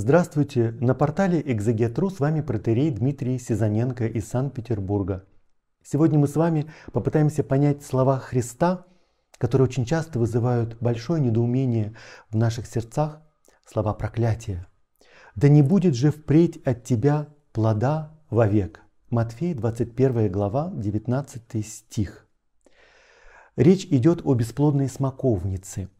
Здравствуйте! На портале «Экзегетру» с вами протерей Дмитрий Сизаненко из Санкт-Петербурга. Сегодня мы с вами попытаемся понять слова Христа, которые очень часто вызывают большое недоумение в наших сердцах, слова проклятия. «Да не будет же впредь от тебя плода вовек». Матфея 21 глава 19 стих. Речь идет о бесплодной смоковнице –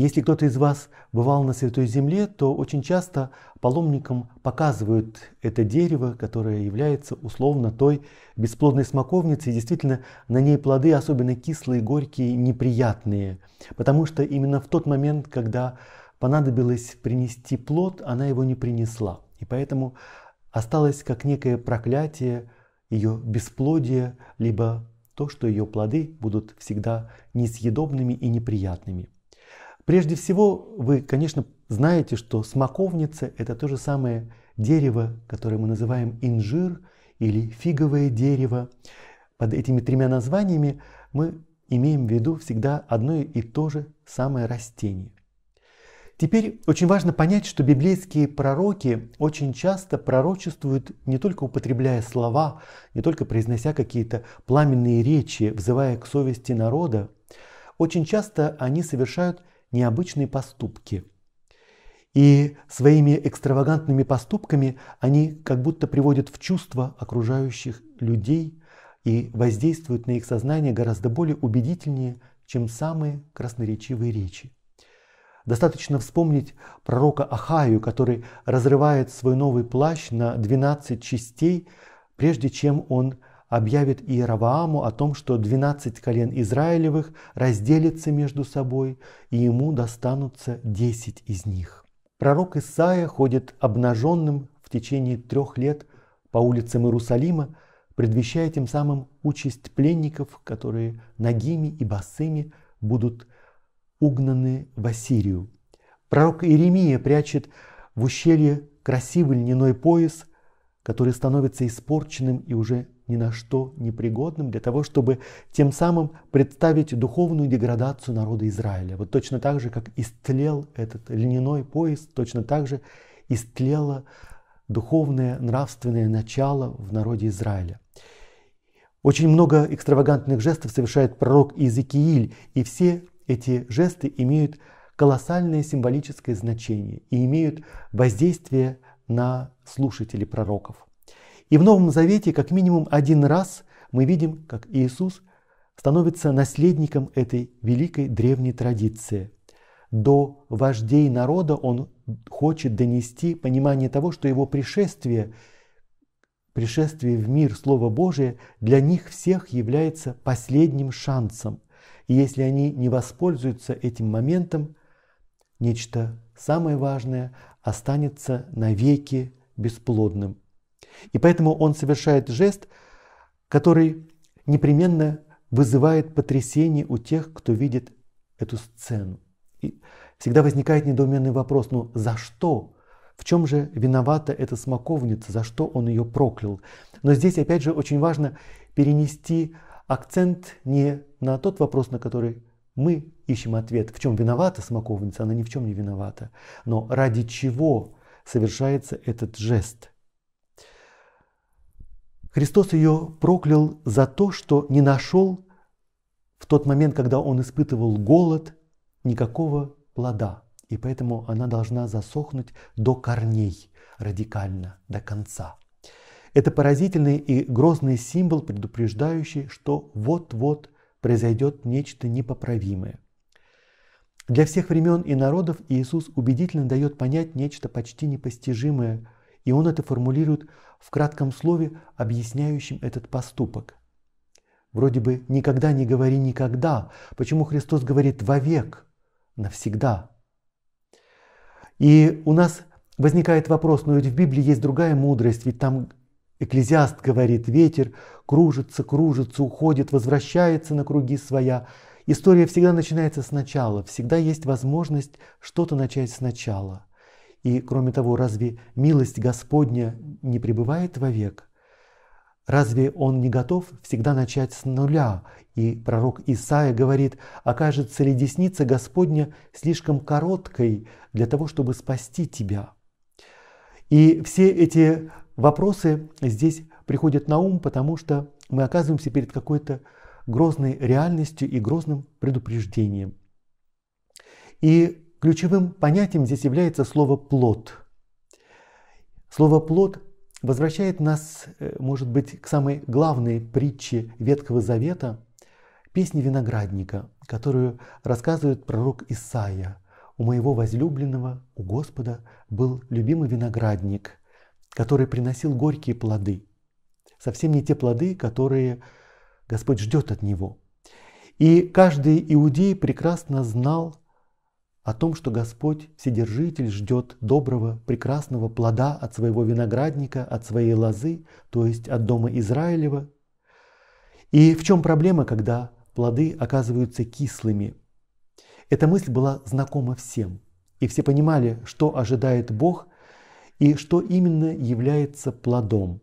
если кто-то из вас бывал на Святой Земле, то очень часто паломникам показывают это дерево, которое является условно той бесплодной смоковницей. И действительно, на ней плоды особенно кислые, горькие, неприятные. Потому что именно в тот момент, когда понадобилось принести плод, она его не принесла. И поэтому осталось как некое проклятие ее бесплодие, либо то, что ее плоды будут всегда несъедобными и неприятными. Прежде всего, вы, конечно, знаете, что смоковница – это то же самое дерево, которое мы называем инжир или фиговое дерево. Под этими тремя названиями мы имеем в виду всегда одно и то же самое растение. Теперь очень важно понять, что библейские пророки очень часто пророчествуют, не только употребляя слова, не только произнося какие-то пламенные речи, взывая к совести народа, очень часто они совершают необычные поступки. И своими экстравагантными поступками они как будто приводят в чувство окружающих людей и воздействуют на их сознание гораздо более убедительнее, чем самые красноречивые речи. Достаточно вспомнить пророка Ахаю, который разрывает свой новый плащ на 12 частей, прежде чем он объявит Иеравааму о том, что двенадцать колен Израилевых разделятся между собой, и ему достанутся десять из них. Пророк Исаия ходит обнаженным в течение трех лет по улицам Иерусалима, предвещая тем самым участь пленников, которые нагими и босыми будут угнаны в Ассирию. Пророк Иеремия прячет в ущелье красивый льняной пояс, который становится испорченным и уже ни на что непригодным для того, чтобы тем самым представить духовную деградацию народа Израиля. Вот точно так же, как истлел этот льняной пояс, точно так же истлело духовное, нравственное начало в народе Израиля. Очень много экстравагантных жестов совершает пророк Иезекииль, и все эти жесты имеют колоссальное символическое значение и имеют воздействие на слушателей пророков. И в Новом Завете как минимум один раз мы видим, как Иисус становится наследником этой великой древней традиции. До вождей народа он хочет донести понимание того, что его пришествие, пришествие в мир Слова Божия для них всех является последним шансом. И если они не воспользуются этим моментом, нечто самое важное останется навеки бесплодным – и поэтому он совершает жест, который непременно вызывает потрясение у тех, кто видит эту сцену. И всегда возникает недоуменный вопрос, ну за что? В чем же виновата эта смоковница? За что он ее проклял? Но здесь, опять же, очень важно перенести акцент не на тот вопрос, на который мы ищем ответ, в чем виновата смоковница, она ни в чем не виновата, но ради чего совершается этот жест – Христос ее проклял за то, что не нашел в тот момент, когда он испытывал голод, никакого плода. И поэтому она должна засохнуть до корней радикально, до конца. Это поразительный и грозный символ, предупреждающий, что вот-вот произойдет нечто непоправимое. Для всех времен и народов Иисус убедительно дает понять нечто почти непостижимое – и он это формулирует в кратком слове, объясняющем этот поступок. Вроде бы «никогда не говори никогда». Почему Христос говорит «вовек», «навсегда»? И у нас возникает вопрос, но ведь в Библии есть другая мудрость, ведь там Экклезиаст говорит, ветер кружится, кружится, уходит, возвращается на круги своя. История всегда начинается сначала, всегда есть возможность что-то начать сначала. И кроме того, разве милость Господня не пребывает вовек? Разве он не готов всегда начать с нуля? И пророк Исаия говорит, окажется ли десница Господня слишком короткой для того, чтобы спасти тебя? И все эти вопросы здесь приходят на ум, потому что мы оказываемся перед какой-то грозной реальностью и грозным предупреждением. И Ключевым понятием здесь является слово «плод». Слово «плод» возвращает нас, э, может быть, к самой главной притче Ветхого Завета – песне виноградника, которую рассказывает пророк Исаия. «У моего возлюбленного, у Господа, был любимый виноградник, который приносил горькие плоды». Совсем не те плоды, которые Господь ждет от него. И каждый иудей прекрасно знал, о том, что Господь Вседержитель ждет доброго, прекрасного плода от своего виноградника, от своей лозы, то есть от дома Израилева. И в чем проблема, когда плоды оказываются кислыми? Эта мысль была знакома всем, и все понимали, что ожидает Бог и что именно является плодом.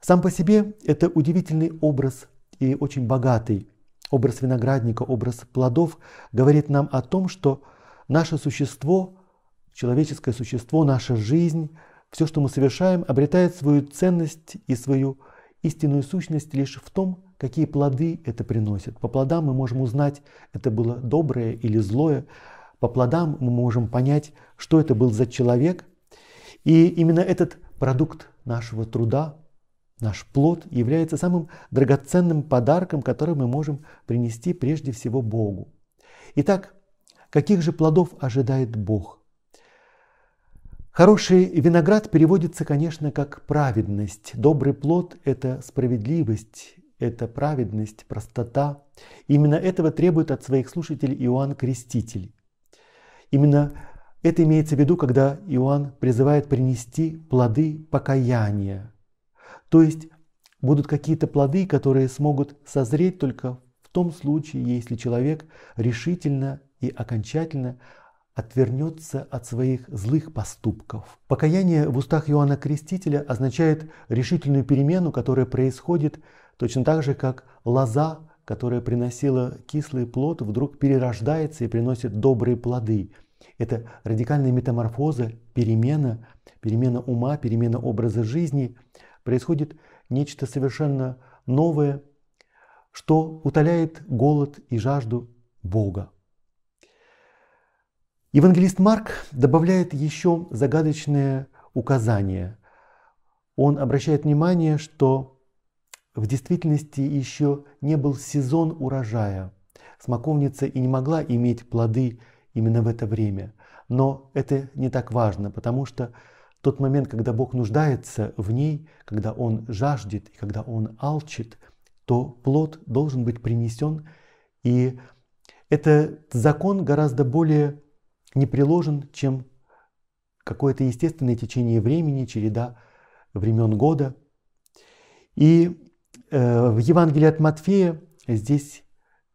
Сам по себе это удивительный образ и очень богатый – образ виноградника, образ плодов, говорит нам о том, что наше существо, человеческое существо, наша жизнь, все, что мы совершаем, обретает свою ценность и свою истинную сущность лишь в том, какие плоды это приносит. По плодам мы можем узнать, это было доброе или злое. По плодам мы можем понять, что это был за человек. И именно этот продукт нашего труда, Наш плод является самым драгоценным подарком, который мы можем принести прежде всего Богу. Итак, каких же плодов ожидает Бог? Хороший виноград переводится, конечно, как праведность. Добрый плод – это справедливость, это праведность, простота. Именно этого требует от своих слушателей Иоанн Креститель. Именно это имеется в виду, когда Иоанн призывает принести плоды покаяния, то есть будут какие-то плоды, которые смогут созреть только в том случае, если человек решительно и окончательно отвернется от своих злых поступков. Покаяние в устах Иоанна Крестителя означает решительную перемену, которая происходит точно так же, как лоза, которая приносила кислый плод, вдруг перерождается и приносит добрые плоды. Это радикальная метаморфоза, перемена, перемена ума, перемена образа жизни – происходит нечто совершенно новое, что утоляет голод и жажду Бога. Евангелист Марк добавляет еще загадочное указание. Он обращает внимание, что в действительности еще не был сезон урожая. Смоковница и не могла иметь плоды именно в это время. Но это не так важно, потому что тот момент, когда Бог нуждается в ней, когда Он жаждет и когда Он алчит, то плод должен быть принесен. И этот закон гораздо более непреложен, чем какое-то естественное течение времени, череда времен года. И э, в Евангелии от Матфея здесь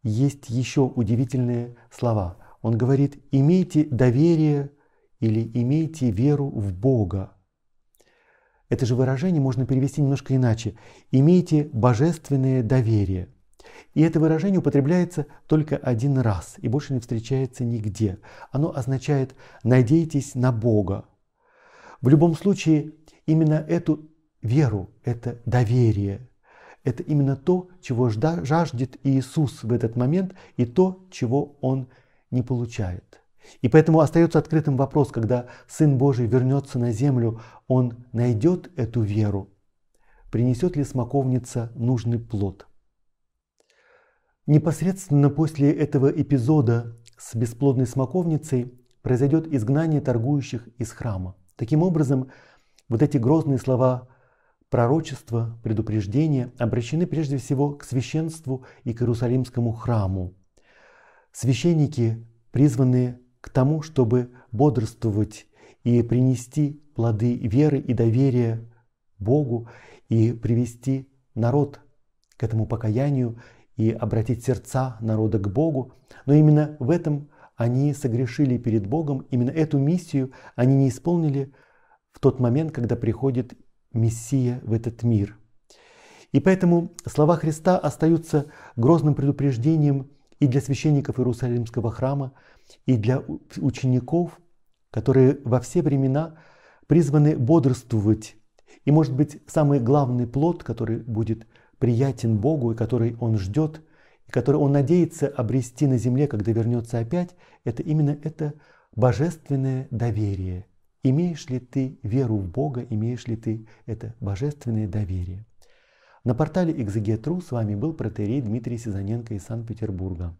есть еще удивительные слова. Он говорит, имейте доверие или «имейте веру в Бога». Это же выражение можно перевести немножко иначе. «Имейте божественное доверие». И это выражение употребляется только один раз и больше не встречается нигде. Оно означает «надейтесь на Бога». В любом случае, именно эту веру, это доверие, это именно то, чего жаждет Иисус в этот момент и то, чего Он не получает. И поэтому остается открытым вопрос, когда Сын Божий вернется на землю, он найдет эту веру? Принесет ли смоковница нужный плод? Непосредственно после этого эпизода с бесплодной смоковницей произойдет изгнание торгующих из храма. Таким образом, вот эти грозные слова пророчества, предупреждения обращены прежде всего к священству и к Иерусалимскому храму. Священники призваны к тому, чтобы бодрствовать и принести плоды веры и доверия Богу и привести народ к этому покаянию и обратить сердца народа к Богу. Но именно в этом они согрешили перед Богом, именно эту миссию они не исполнили в тот момент, когда приходит Мессия в этот мир. И поэтому слова Христа остаются грозным предупреждением – и для священников Иерусалимского храма, и для учеников, которые во все времена призваны бодрствовать. И, может быть, самый главный плод, который будет приятен Богу, и который Он ждет, и который Он надеется обрести на земле, когда вернется опять, это именно это божественное доверие. Имеешь ли ты веру в Бога, имеешь ли ты это божественное доверие? На портале экзегетру с вами был протерей Дмитрий Сизаненко из Санкт-Петербурга.